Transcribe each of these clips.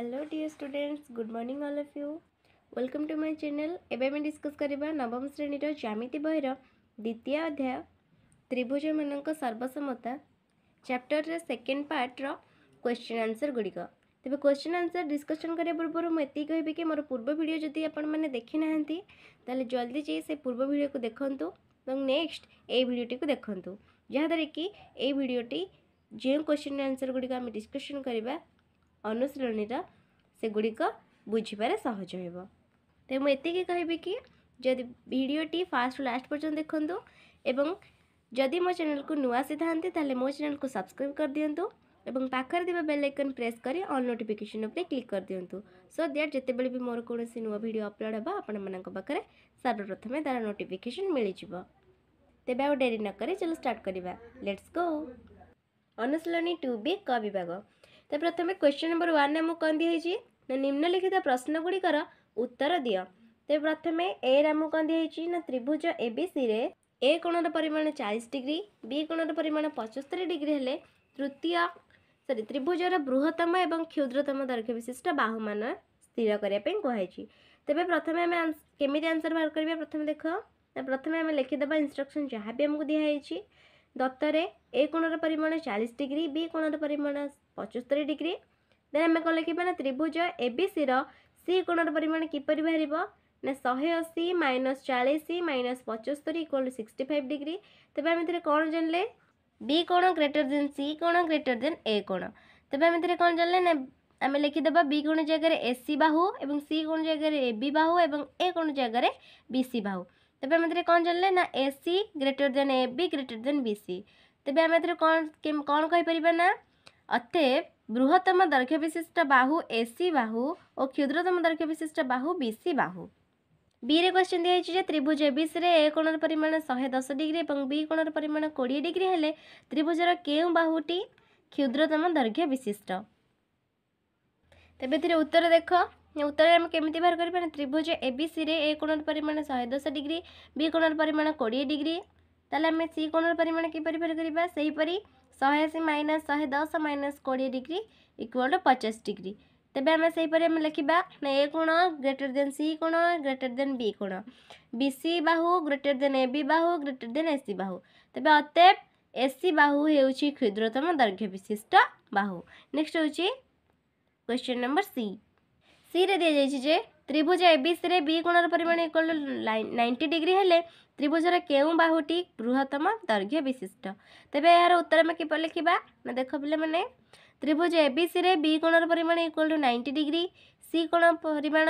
hello dear students good morning all of you welcome to my channel एवं आम discuss करवा नवम श्रेणी ज्यामिति बहर द्वितीय अध्याय त्रिभुज मान सर्वसम्मता chapter second part question answer गुड़िक तेज क्वेश्चन आंसर डिस्कसन करने पूर्व मुझे कह कि मोर पूर्व भिड जदि आपने देखी ना तो जल्दी जी से पूर्व भिड को देखु नेक्स्ट ये भिडटी को देखु जहाद्वर कि ये भिडटी जो क्वेश्चन आंसर गुड़िक करवा ଅନୁଶୀଳନୀର ସେଗୁଡ଼ିକ ବୁଝିବାରେ ସହଜ ହେବ ତେଣୁ ମୁଁ ଏତିକି କହିବି କି ଯଦି ଭିଡ଼ିଓଟି ଫାଷ୍ଟରୁ ଲାଷ୍ଟ ପର୍ଯ୍ୟନ୍ତ ଦେଖନ୍ତୁ ଏବଂ ଯଦି ମୋ ଚ୍ୟାନେଲ୍କୁ ନୂଆ ଆସିଥାନ୍ତି ତାହେଲେ ମୋ ଚ୍ୟାନେଲ୍କୁ ସବସ୍କ୍ରାଇବ୍ କରିଦିଅନ୍ତୁ ଏବଂ ପାଖରେ ଥିବା ବେଲ୍ ଆଇକନ୍ ପ୍ରେସ୍ କରି ଅଲ୍ ନୋଟିଫିକେସନ୍ ଉପରେ କ୍ଲିକ୍ କରିଦିଅନ୍ତୁ ସୋ ଦ୍ୟାଟ୍ ଯେତେବେଳେ ବି ମୋର କୌଣସି ନୂଆ ଭିଡ଼ିଓ ଅପଲୋଡ଼୍ ହେବ ଆପଣମାନଙ୍କ ପାଖରେ ସର୍ବପ୍ରଥମେ ତା'ର ନୋଟିଫିକେସନ୍ ମିଳିଯିବ ତେବେ ଆଉ ଡେରି ନ କରି ଚାଲ ଷ୍ଟାର୍ଟ କରିବା ଲେଟ୍ସ ଗୋ ଅନୁଶୀଳନୀ ଟୁ ବି କ ବିଭାଗ ତ ପ୍ରଥମେ କ୍ୱେଶ୍ଚନ୍ ନମ୍ବର ୱାନ୍ରେ ଆମକୁ କ'ଣ ଦିଆହେଇଛି ନା ନିମ୍ନଲିଖିତ ପ୍ରଶ୍ନଗୁଡ଼ିକର ଉତ୍ତର ଦିଅ ତେବେ ପ୍ରଥମେ ଏରେ ଆମକୁ କ'ଣ ଦିଆହେଇଛି ନା ତ୍ରିଭୁଜ ଏବିସିରେ ଏ କୋଣର ପରିମାଣ ଚାଳିଶ ଡିଗ୍ରୀ ବି କୋଣର ପରିମାଣ ପଞ୍ଚସ୍ତରୀ ଡିଗ୍ରୀ ହେଲେ ତୃତୀୟ ସରି ତ୍ରିଭୁଜର ବୃହତ୍ତମ ଏବଂ କ୍ଷୁଦ୍ରତମ ଦୈର୍ଘ୍ୟ ବିଶିଷ୍ଟ ବାହୁମାନ ସ୍ଥିର କରିବା ପାଇଁ କୁହାଯାଇଛି ତେବେ ପ୍ରଥମେ ଆମେ କେମିତି ଆନ୍ସର୍ ବାହାର କରିବା ପ୍ରଥମେ ଦେଖ ପ୍ରଥମେ ଆମେ ଲେଖିଦେବା ଇନ୍ଷ୍ଟ୍ରକ୍ସନ୍ ଯାହା ବି ଆମକୁ ଦିଆହେଇଛି দত্তরে এ কোণর পরিমাণ চালিশ ডিগ্রি বি কোণর পরিমাণ পঁচস্তরি ডিগ্রি ଦେନ୍ ଆମେ କ'ଣ ଲେଖିବା ନା ତ୍ରିଭୁଜ ଏବିସିର ସି କୋଣର ପରିମାଣ କିପରି ବାହାରିବ ନା ଶହେ ଅଶୀ ମାଇନସ୍ ଚାଳିଶ ମାଇନସ୍ ପଞ୍ଚସ୍ତରୀ equal to sixty five degree ତେବେ ଆମେ ଏଥିରେ କ'ଣ ଜାଣିଲେ ବି କୋଣ ଗ୍ରେଟର୍ ଦେନ୍ ସି କୋଣ ଗ୍ରେଟର୍ ଦେନ୍ ଏ କୋଣ ତେବେ ଆମେ ଏଥିରେ କ'ଣ ଜାଣିଲେ ନା ଆମେ ଲେଖିଦେବା ବି କୋଣ ଜାଗାରେ ଏ ସି ବାହୁ ଏବଂ ସି କୋଣ ଜାଗାରେ ଏ ବି ବାହୁ ଏବଂ ଏ କୋଣ ଜାଗାରେ ବି ସି ବାହୁ ତେବେ ଆମେ ଏଥିରେ କ'ଣ ଜାଣିଲେ ନା A C greater than A B greater than B C ତେବେ ଆମେ ଏଥିରେ କ'ଣ କ'ଣ କହିପାରିବା ନା ଅତେବ ବୃହତ୍ତମ ଦୈର୍ଘ୍ୟ ବିଶିଷ୍ଟ ବାହୁ ଏ ସି ବାହୁ ଓ କ୍ଷୁଦ୍ରତମ ଦୈର୍ଘ୍ୟ ବିଶିଷ୍ଟ ବାହୁ ବି ସି ବାହୁ ବିରେ କ୍ୱେଶ୍ଚନ୍ ଦିଆଯାଇଛି ଯେ ତ୍ରିଭୁଜ ଏବିସିରେ ଏ କୋଣର ପରିମାଣ ଶହେ ଦଶ ଡିଗ୍ରୀ ଏବଂ ବି କୋଣର ପରିମାଣ କୋଡ଼ିଏ ଡିଗ୍ରୀ ହେଲେ ତ୍ରିଭୁଜର କେଉଁ ବାହୁଟି କ୍ଷୁଦ୍ରତମ ଦୈର୍ଘ୍ୟ ବିଶିଷ୍ଟ ତେବେ ଏଥିରେ ଉତ୍ତର ଦେଖ ଉତ୍ତରରେ ଆମେ କେମିତି ବାହାର କରିପାରିବା ତ୍ରିଭୁଜ ଏବିସିରେ ଏ କୋଣର ପରିମାଣ ଶହେ ଦଶ ଡିଗ୍ରୀ ବି କୋଣର ପରିମାଣ କୋଡ଼ିଏ ଡିଗ୍ରୀ ତାହେଲେ ଆମେ ସି କୋଣର ପରିମାଣ କିପରି ବାହାର କରିବା ସେହିପରି ଶହେ ଅଶୀ ମାଇନସ୍ ଶହେ ଦଶ ମାଇନସ୍ କୋଡ଼ିଏ ଡିଗ୍ରୀ ଇକ୍ୱାଲ୍ ଟୁ ପଚାଶ ଡିଗ୍ରୀ ତେବେ ଆମେ ସେହିପରି ଆମେ ଲେଖିବା ନା ଏ କୋଣ ଗ୍ରେଟର୍ ଦେନ୍ ସି କୋଣ ଗ୍ରେଟର୍ ଦେନ୍ ବି କୋଣ ବି ସି ବାହୁ ଗ୍ରେଟର୍ ଦେନ୍ ଏ ବି ବାହୁ ଗ୍ରେଟର୍ ଦେନ୍ ଏ ସି ବାହୁ ତେବେ ଅତେବ ଏ ସି ବାହୁ ହେଉଛି କ୍ଷୁଦ୍ରତମ ଦୈର୍ଘ୍ୟ ବିଶିଷ୍ଟ ବାହୁ ନେକ୍ସଟ ହେଉଛି କ୍ୱେଶ୍ଚନ୍ ନମ୍ବର ସି সিরে দিয়েছি যে ত্রিভুজ এবিসিরে বি কোণর পরিমাণ ইকল টু নাইনটি ডিগ্রি হলে ত্রিভুজর কেউ বাহুটি বৃহত্তম দৈর্ঘ্য বিশিষ্ট তেবে এর উত্তর আমি কিপর লিখবা না দেখ পিলামানে ত্রিভুজ এবিসিরে বি কোণর পরিমাণ equal to ninety degree C কোণ পরিমাণ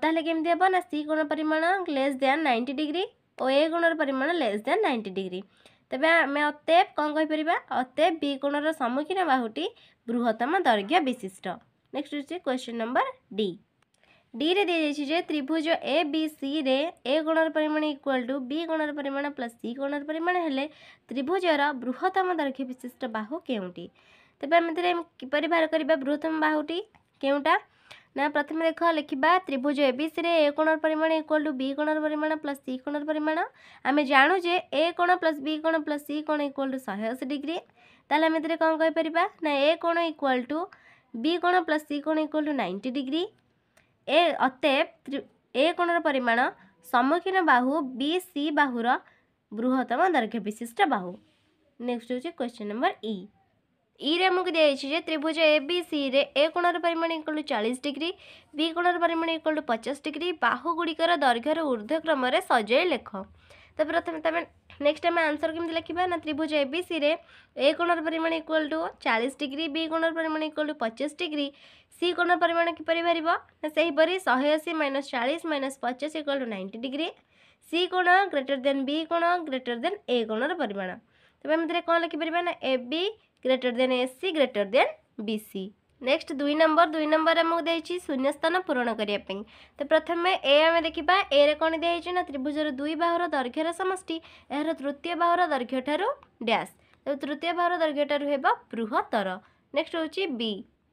তাহলে কেমতি হব না সি কোণ পরিমাণ লেস দ্যান নাইনটি ডিগ্রি ও এ কোণর পরিমাণ লেস দ্যান নাইনটি ডিগ্রি ତେବେ ଆମେ ଅତେବ କ'ଣ କହିପାରିବା ଅତେବ ବି କୋଣର ସମ୍ମୁଖୀନ ବାହୁଟି ବୃହତ୍ତମ ଦୈର୍ଘ୍ୟ ବିଶିଷ୍ଟ নেক্সট হচ্ছে কোশ্চেন নম্বর ডি ডিরে দিয়েছে যে ত্রিভুজ এ বি সি রে এ কোণর পরিমাণ ইকুয়াল টু বি কোণর পরিমাণ প্লাস সি কোণর পরিমাণ হলে ত্রিভুজর বৃহত্তম দৈর্ঘ্য বিশিষ্ট বাহু কেউটি তবে আমি এতে কিপরি বাহার করা বৃহত্তম বাহুটি কেউটা না প্রথমে দেখ লিখবা ত্রিভুজ এ বি সি রে এ কোণর পরিমাণ ইকুয়াল টু বি কোণর পরিমাণ প্লাস সি কোণর পরিমাণ আমি জাণু যে এ কোণ প্লাস বি কোণ প্লাস সি কোণ ইকুয়াল টু শহে অশী ডিগ্রি তাহলে আমি এতে কম কইপার না এ কোণ ইকুয়াল টু ବି କୋଣ ପ୍ଲସ୍ ସି କୋଣ ଇକ୍ୱାଲ୍ ଟୁ ନାଇଣ୍ଟି ଡିଗ୍ରୀ ଏ ଅତେ ଏ କୋଣର ପରିମାଣ ସମ୍ମୁଖୀନ ବାହୁ ବି ସି ବାହୁର ବୃହତ୍ତମ ଦୈର୍ଘ୍ୟ ବିଶିଷ୍ଟ ବାହୁ ନେକ୍ସଟ୍ ହେଉଛି କ୍ୱେଶ୍ଚିନ୍ ନମ୍ବର୍ ଇ ଇରେ ଆମକୁ ଦିଆଯାଇଛି ଯେ ତ୍ରିଭୁଜ ଏ ବି ସିରେ ଏ କୋଣର ପରିମାଣ ଇକ୍ୱାଲ୍ ଟୁ ଚାଳିଶ ଡିଗ୍ରୀ ବି କୋଣର ପରିମାଣ ଇକ୍ୱାଲ୍ ଟୁ ପଚାଶ ଡିଗ୍ରୀ ବାହୁଗୁଡ଼ିକର ଦୈର୍ଘ୍ୟର ଉର୍ଦ୍ଧ୍ୱକ୍ରମରେ ସଜେଇ ଲେଖ ତ ପ୍ରଥମେ ତୁମେ ನೆಕ್ಸ್ಟ್ ಆಮೇಲೆ ಆನ್ಸರ್ ಕೇಮಿ ಲೆಖಾ ನಾ ತ್ರಿಭುಜ ಎ ಬಿ ಸಿ ಎ ಕೋಣರ ಪರಿಮಾಣ ಇಕ್ವಾಲ್ ಟು ಚಾಳಿଶ ଡିଗ୍ରୀ ବି କୋଣର ପରିମାଣ ଇକ୍ୱାଲ୍ ଟୁ ପଚିଶ ଡିଗ୍ରୀ ସି କୋଣର ପରିମାଣ କିପରି ବାହାରିବ ନା ସେହିପରି ଶହେ ଅଶୀ ମାଇନସ୍ ଚାଳିଶ ମାଇନସ୍ ପଚାଶ equal to ninety degree C କୋଣ ଗ୍ରେଟର୍ ଦେନ୍ ବି କୋଣ ଗ୍ରେଟର୍ ଦେନ୍ ଏ କୋଣର ପରିମାଣ ତେବେ ଆମେ ଏଥିରେ କ'ଣ ଲେଖିପାରିବା ନା A B greater than A C greater than B C next दुई नंबर दुई नंबर आमको दी स्थान पूरण करने तो प्रथम ए आम देखा ए रे कौन दिखाई ना त्रिभुजर दुई बाहर दर्घ्यर समि यार तृतीय बाहर दर्घ्य ठार डैश तो तृतीय बाहर दर्घ्य ठार हो बृहतर नेक्स्ट हूँ बी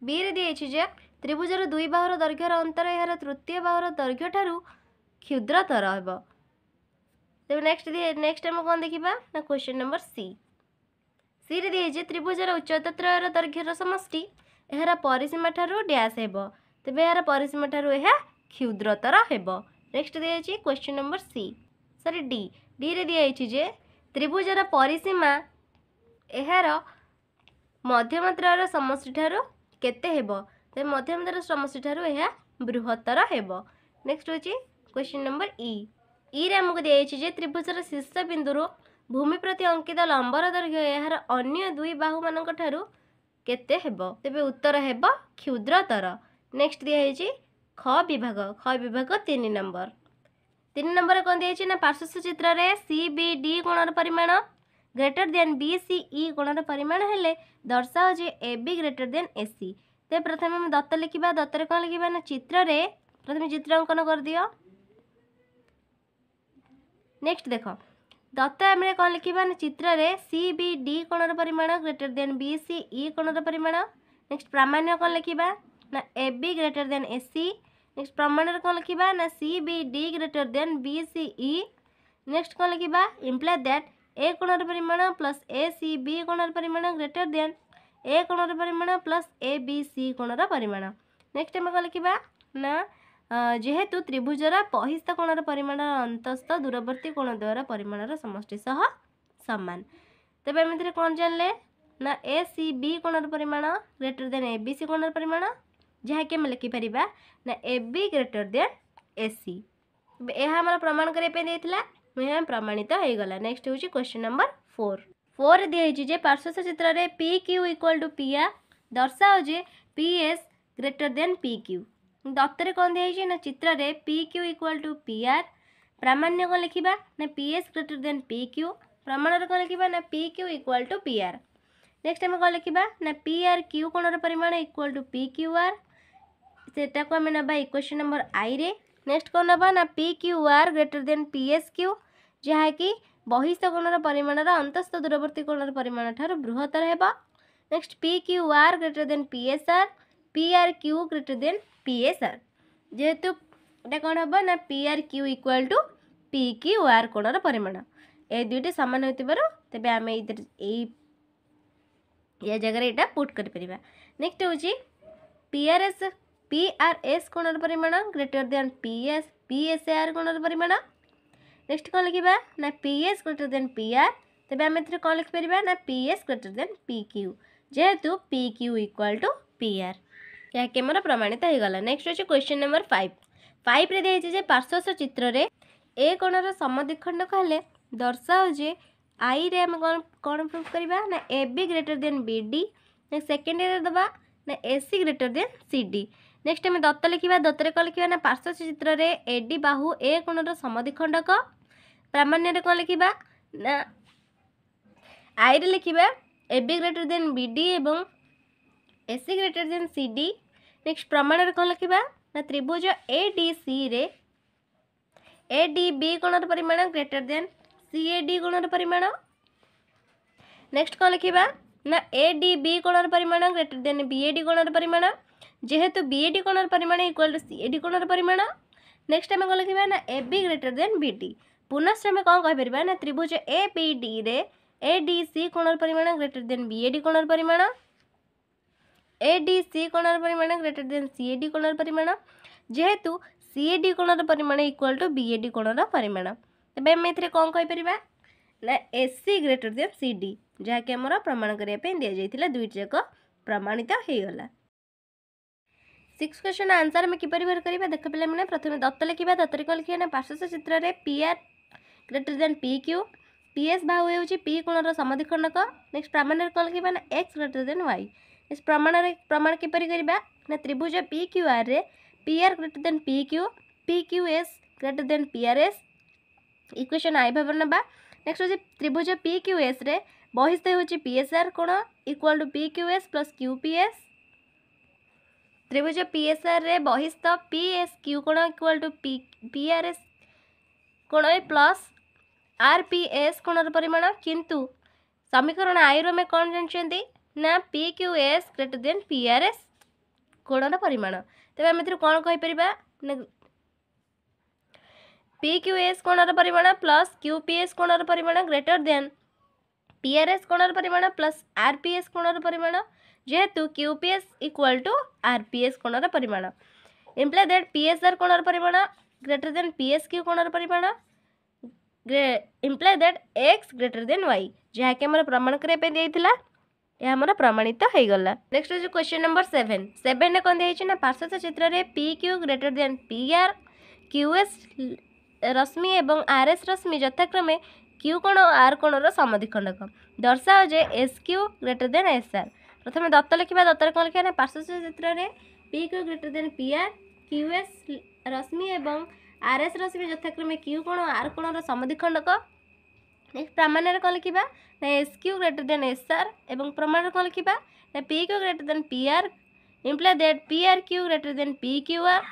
बी रे दी जे त्रिभुजर दुई बाहर दर्घ्यर अंतर यार तृतीय बाहर दर्घ्य ठार क्षुद्रतर हो तो नेक्स्ट नेक्स्ट आम कौन देखा ना क्वेश्चन नंबर सी सी रे दिखाई त्रिभुजर उच्चतर दर्घ्यर समि ଏହାର ପରିସୀମା ଠାରୁ ଡ୍ୟାସ୍ ହେବ ତେବେ ଏହାର ପରିସୀମା ଠାରୁ ଏହା କ୍ଷୁଦ୍ରତର ହେବ ନେକ୍ସଟ ଦିଆଯାଇଛି question number C sorry D ଡିରେ ଦିଆଯାଇଛି ଯେ ତ୍ରିଭୁଜର ପରିସୀମା ଏହାର ମଧ୍ୟମାତ୍ରାର ସମଷ୍ଟିଠାରୁ କେତେ ହେବ ତେବେ ସମଷ୍ଟି ଠାରୁ ଏହା ବୃହତ୍ତର ହେବ ନେକ୍ସଟ ହେଉଛି କ୍ୱେଶ୍ଚିନ୍ ନମ୍ବର ଇ ଇରେ ଆମକୁ ଦିଆଯାଇଛି ଯେ ତ୍ରିଭୁଜର ଶୀର୍ଷ ବିନ୍ଦୁରୁ ଭୂମି ପ୍ରତି ଅଙ୍କିତ ଲମ୍ବର ଦୈର୍ଘ୍ୟ ଏହାର ଅନ୍ୟ ଦୁଇ ବାହୁମାନଙ୍କ ଠାରୁ କେତେ ହେବ ତେବେ ଉତ୍ତର ହେବ କ୍ଷୁଦ୍ରତର ନେକ୍ସଟ ଦିଆହେଇଛି ଖ ବିଭାଗ ଖ ବିଭାଗ ତିନି ନମ୍ବର ତିନି ନମ୍ବର କ'ଣ ଦିଆହେଇଛି ନା ପାର୍ଶ୍ୱ ଚିତ୍ରରେ ସି ବି ଡି କୋଣର ପରିମାଣ ଗ୍ରେଟର ଦେନ୍ ବି ସି ଇ କୋଣର ପରିମାଣ ହେଲେ ଦର୍ଶାଅ ଯେ ଏ B greater then A C ତେବେ ପ୍ରଥମେ ଆମେ ଦତ୍ତ ଲେଖିବା ଦତ୍ତରେ କ'ଣ ଲେଖିବା ନା ଚିତ୍ରରେ ପ୍ରଥମେ ଚିତ୍ର ଅଙ୍କନ କରିଦିଅ ନେକ୍ସଟ ଦେଖ ଦତ୍ତ ଏମ୍ରେ କ'ଣ ଲେଖିବା ନା ଚିତ୍ରରେ ସି ବି ଡି କୋଣର ପରିମାଣ ଗ୍ରେଟର୍ ଦେନ୍ ବି ସି ଇ କୋଣର ପରିମାଣ ନେକ୍ସଟ ପ୍ରାମାଣ୍ୟ କ'ଣ ଲେଖିବା ନା A B greater than A C next ପ୍ରମାଣରେ କ'ଣ ଲେଖିବା ନା C B D greater than B C E next କ'ଣ ଲେଖିବା ଇମ୍ପ୍ଲାଏ ଦ୍ୟାଟ୍ ଏ କୋଣର ପରିମାଣ ପ୍ଲସ୍ ଏ ସି ବି କୋଣର ପରିମାଣ ଗ୍ରେଟର୍ ଦେନ୍ ଏ କୋଣର ପରିମାଣ ପ୍ଲସ୍ ଏ ବି ସି କୋଣର ପରିମାଣ ନେକ୍ସଟ ଆମେ କ'ଣ ଲେଖିବା ନା जेहेतु त्रिभुजर बहिस्त कोण परिमाण अंतस्थ दूरवर्ती कोण द्वारा परिमाण समष्टि सह सामान तेब एम कौन जानले ना ए सी बी कोणर परिमाण greater than A B C कोणर परिमाण कि आम लिखिपर ना A B greater than A C यह प्रमाण करवाईला प्रमाणित तो हो नेक्स्ट हूँ क्वेश्चन नंबर फोर फोर दीजिए पार्श्वस चित्र P Q equal to P R दर्शाओ जे P S greater than P Q দত্তরে কম দিয়া হয়েছে না চিত্রে P Q equal to P R প্রামাণ্য কম লিখবা না P S greater than P Q প্রমাণরে কম লিখবা না P Q equal to P R next আমি কম লিখবা না পি আর কিউ কোণর পরিমাণ equal to P Q R সেটাকে আমি নেবা ইকুয়েশন নম্বর আইরে নেক্সট কম নেবা না P Q R greater than P S Q ଯାହାକି ବହିଷ୍ଠ କୋଣର ପରିମାଣର ଅନ୍ତସ୍ଥ ଦୂରବର୍ତ୍ତୀ କୋଣର ପରିମାଣ ଠାରୁ ବୃହତ୍ତର ହେବ next P Q R greater than P S R P R Q greater than P S R যেহেতু এটা କ'ଣ ହେବ ନା P R Q equal to P କି ଓ ଆର୍ କୋଣର ପରିମାଣ ଏ ଦୁଇଟି ସମାନ ହେଉଥିବାରୁ ତେବେ ଆମେ ଏଇଥିରେ ଏଇ ଏ ଜାଗାରେ ଏଇଟା ପୁଟ୍ କରିପାରିବା ନେକ୍ସଟ ହେଉଛି P R S P R S କୋଣର ପରିମାଣ greater than P S P S R କୋଣର ପରିମାଣ ନେକ୍ସଟ କ'ଣ ଲେଖିବା ନା P S greater than P R ତେବେ ଆମେ ଏଥିରେ କ'ଣ ଲେଖିପାରିବା ନା P S greater than P Q ଯେହେତୁ P Q equal to P R ଯାହାକି ଆମର ପ୍ରମାଣିତ ହୋଇଗଲା ନେକ୍ସଟ ହେଉଛି କ୍ୱେଶ୍ଚିନ୍ ନମ୍ବର ଫାଇଭ୍ ଫାଇଭ୍ରେ ଦିଆଯାଇଛି ଯେ ପାର୍ଶ୍ୱସ୍ଥ ଚିତ୍ରରେ ଏ କୋଣର ସମଦ୍ୱିଖଣ୍ଡକ ହେଲେ ଦର୍ଶାଉ ଯେ ଆଇରେ ଆମେ କ'ଣ କ'ଣ ପ୍ରୁଭ୍ କରିବା ନା A B greater than B D second ଇୟରେ ଦେବା ନା A C greater than C D next ଆମେ ଦତ୍ତ ଲେଖିବା ଦତ୍ତରେ କ'ଣ ଲେଖିବା ନା ପାର୍ଶ୍ୱ ଚିତ୍ରରେ ଏ ଡି ବାହୁ ଏ କୋଣର ସମଦ୍ୱିଖଣ୍ଡକ ପ୍ରାମାଣ୍ୟରେ କ'ଣ ଲେଖିବା ନା ଆଇରେ ଲେଖିବା ଏ B greater than B D ଏବଂ ଏ ସି এসি ଦେନ୍ ସି ଡି ନେକ୍ସଟ ପ୍ରମାଣରେ କ'ଣ ଲେଖିବା ନା ତ୍ରିଭୁଜ A D ସିରେ A D B କୋଣର ପରିମାଣ greater than C A D କୋଣର ପରିମାଣ ନେକ୍ସଟ କ'ଣ ଲେଖିବା ନା ଏ ଡି ବି କୋଣର ପରିମାଣ ଗ୍ରେଟର ଦେନ୍ ବି ଏ ଡି କୋଣର ପରିମାଣ ଯେହେତୁ ବି ଏ ଡି କୋଣର ପରିମାଣ equal to C A D କୋଣର ପରିମାଣ ନେକ୍ସଟ ଆମେ କ'ଣ ଲେଖିବା ନା A B greater than B D ପୁନଶ୍ଚ ଆମେ କ'ଣ କହିପାରିବା ନା ତ୍ରିଭୁଜ ଏ ବି ଡିରେ ଏ ଡି ସି କୋଣର ପରିମାଣ ଗ୍ରେଟର ଦେନ୍ ବି ଏ ଡି କୋଣର ପରିମାଣ এডিসি কোণর পরিমাণ গ্রেটর দেন সিএডি কোণর পরিমাণ যেহেতু সিএডি কোণর পরিমাণ ইকুয়াল টু বিএডি কোণর পরিমাণ তবে আমি এতে কম কইপারা না এসি গ্রেটর দেন সিডি যা কি আমার প্রমাণ করা দিয়েছিল দুইটি যাক প্রমাণিত হয়ে গলা সিক্স কোশ্চেন আনসার আমি কিপর বের করা দেখ পিলামানে প্রথমে দত্ত লিখবা দত্তরে কল লিখিবা না পার্শ্বস্থ চিত্রে P R greater than P Q P S ভাউ হচ্ছে পি কোণর সমধিকর্ণক নেক্সট প্রামাণ্যের কল লিখবা না এক্স গ্রেটর দেন ওয়াই इस प्रमाण प्रमाण किपर करवा त्रिभुज पी क्यू आर रे P R greater than P Q P Q S greater than P R S equation आई भाव ना नेक्स्ट हूँ त्रिभुज पी क्यू एस रे बहिस्त हो पी एस आर कौन equal to P Q S plus Q P S त्रिभुज पी एस आर रे बहिस्त पी एस क्यू कौन equal to P R S कौन प्लस आर पी एस कोणर परिमाण किंतु समीकरण आई रु आम कौन जानते ନା P Q S greater than P R S କୋଣର ପରିମାଣ ତେବେ ଆମେ ଏଥିରୁ କ'ଣ କହିପାରିବା ପି କ୍ୟୁ ଏସ୍ କୋଣର ପରିମାଣ ପ୍ଲସ୍ କ୍ୟୁ ପି ଏସ୍ କୋଣର ପରିମାଣ greater than P R S କୋଣର ପରିମାଣ ପ୍ଲସ୍ ଆର୍ ପି ଏସ୍ କୋଣର ପରିମାଣ ଯେହେତୁ Q P S equal to R P S କୋଣର ପରିମାଣ imply that P S R କୋଣର ପରିମାଣ greater than P S Q କୋଣର ପରିମାଣ imply that X greater than Y ଯାହାକି ଆମର ପ୍ରମାଣ କରିବା ପାଇଁ ଦେଇଥିଲା ଏହା ଆମର ପ୍ରମାଣିତ ହେଇଗଲା ନେକ୍ସଟ ହେଉଛି କ୍ୱେଶ୍ଚନ୍ ନମ୍ବର ସେଭେନ୍ ସେଭେନ୍ରେ କ'ଣ ଦିଆହେଇଛି ନା ପାର୍ଶ୍ୱସ୍ଥ ଚିତ୍ରରେ P Q greater than P R Q S ରଶ୍ମି ଏବଂ ଆର୍ ଏସ୍ ରଶ୍ମି ଯଥାକ୍ରମେ କ୍ୟୁ କୋଣ ଆର୍ କୋଣର ସମଧିଖଣ୍ଡକ ଦର୍ଶାଅ ଯେ S Q greater than S R ପ୍ରଥମେ ଦତ୍ତ ଲେଖିବା ଦତ୍ତରେ କ'ଣ ଲେଖିବା ନା ପାର୍ଶ୍ୱସ୍ଥ ଚିତ୍ରରେ P Q greater than P R Q S ରଶ୍ମି ଏବଂ ଆର୍ ଏସ୍ ରଶ୍ମି ଯଥାକ୍ରମେ କ୍ୟୁ କୋଣ ଆର୍ କୋଣର ସମଧିଖଣ୍ଡକ ନେକ୍ସଟ ପ୍ରାମାଣ୍ୟରେ କ'ଣ ଲେଖିବା ନା S Q greater than S R ଏବଂ ପ୍ରମାଣରେ କ'ଣ ଲେଖିବା ନା P Q greater than P R imply that P R Q greater than P Q R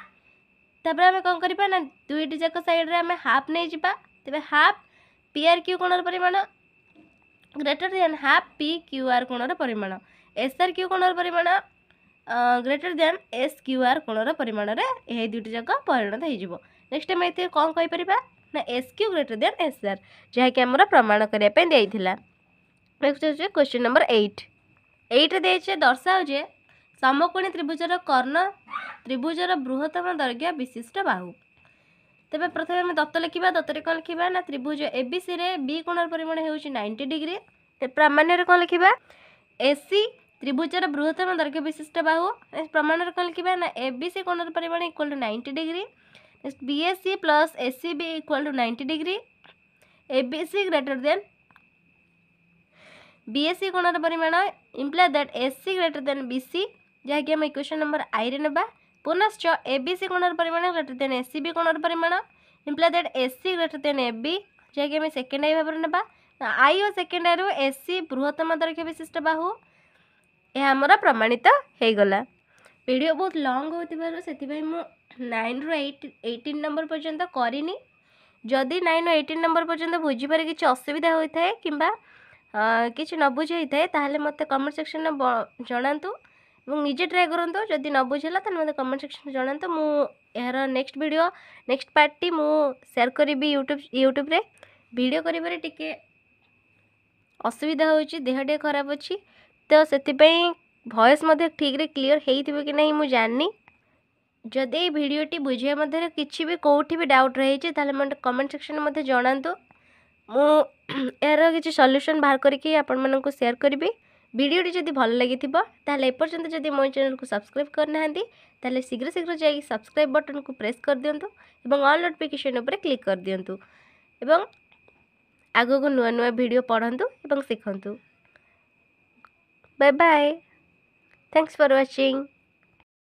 ତାପରେ ଆମେ କ'ଣ କରିବା ନା ଦୁଇଟି ଯାକ ସାଇଡ଼୍ରେ ଆମେ ହାଫ୍ ନେଇଯିବା ତେବେ ହାଫ୍ ପି ଆର୍ କ୍ୟୁ କୋଣର ପରିମାଣ greater than half P Q R କୋଣର ପରିମାଣ ଏସ୍ ଆର୍ କ୍ୟୁ କୋଣର ପରିମାଣ greater than S Q R କୋଣର ପରିମାଣରେ ଏହି ଦୁଇଟି ଯାକ ପରିଣତ ହୋଇଯିବ ନେକ୍ସଟ ଆମେ ଏଥିରେ କ'ଣ କହିପାରିବା ନା S Q greater than S R ଯାହାକି ଆମର ପ୍ରମାଣ କରିବା ପାଇଁ ଦେଇଥିଲା ନେକ୍ସଟ ହେଉଛି କ୍ୱେଶ୍ଚିନ୍ ନମ୍ବର ଏଇଟ୍ ଏଇଟ୍ରେ ଦେଇଛେ ଦର୍ଶାଉ ଯେ ସମକୋଣୀ ତ୍ରିଭୁଜର କର୍ଣ୍ଣ ତ୍ରିଭୁଜର ବୃହତ୍ତମ ଦୈର୍ଘ୍ୟ ବିଶିଷ୍ଟ ବାହୁ ତେବେ ପ୍ରଥମେ ଆମେ ଦତ୍ତ ଲେଖିବା ଦତ୍ତରେ କ'ଣ ଲେଖିବା ନା ତ୍ରିଭୁଜ ଏବିସିରେ ବି କୋଣର ପରିମାଣ ହେଉଛି ନାଇଣ୍ଟି ଡିଗ୍ରୀ ପ୍ରାମାଣ୍ୟରେ କ'ଣ ଲେଖିବା ଏସି ତ୍ରିଭୁଜର ବୃହତ୍ତମ ଦୈର୍ଘ୍ୟ ବିଶିଷ୍ଟ ବାହୁ ପ୍ରମାଣରେ କ'ଣ ଲେଖିବା ନା ଏବିସି କୋଣର ପରିମାଣ equal to ninety degree B S C plus S C B equal to ninety degree A B C greater than B S C कोणर परिमाण imply that S C greater than B C जहाँकि आम equation number आई ना पुनश्च ए B C कोणर परिमाण greater than S C B कोणर परिमाण imply that S C greater than A B जहाँकि आम सेकेंड आई भाव में ना आई और सेकेंड आई रु एस सी बृहत्तम दर्घ्य विशिष्ट बाहू यह आम प्रमाणित होगला भिड बहुत लंग हो से নাইনରୁ ଏଇଟ୍ ଏଇଟିନ୍ ନମ୍ବର ପର୍ଯ୍ୟନ୍ତ କରିନି ଯଦି ନାଇନ୍ରୁ ଏଇଟିନ୍ ନମ୍ବର ପର୍ଯ୍ୟନ୍ତ ବୁଝିବାରେ କିଛି ଅସୁବିଧା ହୋଇଥାଏ କିମ୍ବା କିଛି ନ ବୁଝି ହୋଇଥାଏ ତାହେଲେ ମୋତେ କମେଣ୍ଟ ସେକ୍ସନ୍ରେ ଜଣାନ୍ତୁ ଏବଂ ନିଜେ ଟ୍ରାଏ କରନ୍ତୁ ଯଦି ନ ବୁଝିଲା ତାହେଲେ ମୋତେ କମେଣ୍ଟ ସେକ୍ସନ୍ରେ ଜଣାନ୍ତୁ ମୁଁ ଏହାର ନେକ୍ସଟ ଭିଡ଼ିଓ ନେକ୍ସଟ ପାର୍ଟଟି ମୁଁ ସେୟାର କରିବି ୟୁଟ୍ୟୁବ୍ ୟୁଟ୍ୟୁବ୍ରେ ଭିଡ଼ିଓ କରିବାରେ ଟିକେ ଅସୁବିଧା ହେଉଛି ଦେହ ଟିକେ ଖରାପ ଅଛି ତ ସେଥିପାଇଁ ଭଏସ୍ ମଧ୍ୟ ଠିକ୍ରେ କ୍ଲିଅର୍ ହେଇଥିବ କି ନାହିଁ ମୁଁ ଜାଣିନି ଯଦି ଏଇ ଭିଡ଼ିଓଟି ବୁଝିବା ମଧ୍ୟରେ କିଛି ବି କେଉଁଠି ବି ଡାଉଟ୍ ରହିଛି ତାହେଲେ ମୋତେ କମେଣ୍ଟ ସେକ୍ସନ୍ରେ ମୋତେ ଜଣାନ୍ତୁ ମୁଁ ଏହାର କିଛି ସଲ୍ୟୁସନ୍ ବାହାର କରିକି ଆପଣମାନଙ୍କୁ ସେୟାର କରିବି ଭିଡ଼ିଓଟି ଯଦି ଭଲ ଲାଗିଥିବ ତାହେଲେ ଏପର୍ଯ୍ୟନ୍ତ ଯଦି ମୋ ଚ୍ୟାନେଲ୍କୁ ସବସ୍କ୍ରାଇବ୍ କରିନାହାନ୍ତି ତାହେଲେ ଶୀଘ୍ର ଶୀଘ୍ର ଯାଇକି ସବସ୍କ୍ରାଇବ୍ ବଟନ୍କୁ ପ୍ରେସ୍ କରିଦିଅନ୍ତୁ ଏବଂ ଅଲ୍ ନୋଟିଫିକେସନ୍ ଉପରେ କ୍ଲିକ୍ କରିଦିଅନ୍ତୁ ଏବଂ ଆଗକୁ ନୂଆ ନୂଆ ଭିଡ଼ିଓ ପଢ଼ନ୍ତୁ ଏବଂ ଶିଖନ୍ତୁ bye bye thanks for watching